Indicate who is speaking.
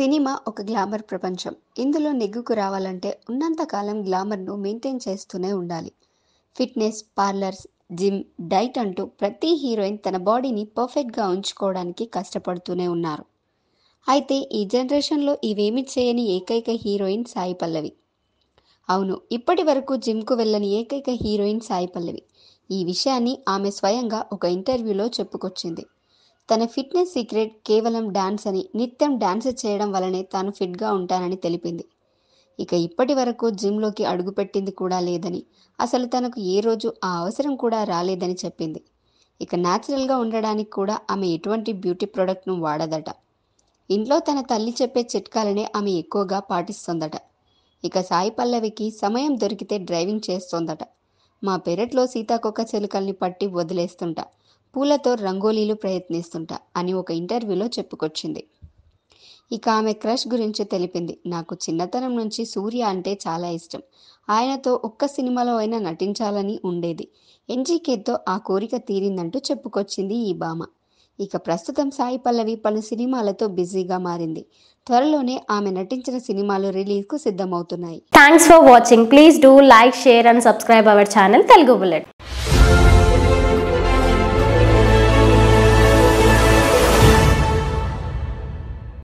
Speaker 1: cinema ఒక glamour ప్రపంచం ఇందులో నెగ్గుకు రావాలంటే ఉన్నంతకాలం గ్లామర్ను మెయింటైన్ చేస్తూనే ఉండాలి ఫిట్నెస్ పార్లర్స్ జిమ్ డైట్ అంటూ ప్రతి హీరోయిన్ తన బాడీని పర్ఫెక్ట్గా ఉంచుకోవడానికి కష్టపడుతూనే ఉన్నారు అయితే ఈ జనరేషన్లో ఇవేమి చేయని ఏకైక హీరోయిన్ సాయి పల్లవి అవును ఇప్పటి వరకు జిమ్కు వెళ్ళని ఏకైక హీరోయిన్ సాయి పల్లవి ఈ విషయాన్ని ఆమె స్వయంగా ఒక ఇంటర్వ్యూలో చెప్పుకొచ్చింది తన ఫిట్నెస్ సీక్రెట్ కేవలం డాన్స్ అని నిత్యం డాన్స్ చేయడం వలనే తాను ఫిట్గా ఉంటానని తెలిపింది ఇక ఇప్పటి వరకు జిమ్లోకి అడుగుపెట్టింది కూడా లేదని అసలు తనకు ఏ రోజు ఆ అవసరం కూడా రాలేదని చెప్పింది ఇక న్యాచురల్గా ఉండడానికి కూడా ఆమె ఎటువంటి బ్యూటీ ప్రోడక్ట్ను వాడదట ఇంట్లో తన తల్లి చెప్పే చిట్కాలనే ఆమె ఎక్కువగా పాటిస్తోందట ఇక సాయి పల్లవికి సమయం దొరికితే డ్రైవింగ్ చేస్తోందట మా పెరట్లో సీతాకొక చెలుకల్ని పట్టి వదిలేస్తుంటా పూలతో రంగోలీలు ప్రయత్నిస్తుంటా అని ఒక ఇంటర్వ్యూలో చెప్పుకొచ్చింది ఇక ఆమె క్రష్ గురించి తెలిపింది నాకు చిన్నతనం నుంచి సూర్య అంటే చాలా ఇష్టం ఆయనతో ఒక్క సినిమాలో అయినా నటించాలని ఉండేది ఎన్జీకేతో ఆ కోరిక తీరిందంటూ చెప్పుకొచ్చింది ఈ భామ ఇక ప్రస్తుతం సాయి పల్లవి పలు సినిమాలతో బిజీగా మారింది త్వరలోనే ఆమె నటించిన సినిమాలు రిలీజ్ కు సిద్ధమవుతున్నాయి
Speaker 2: thanks for watching please do like share and subscribe our channel Telugu bullet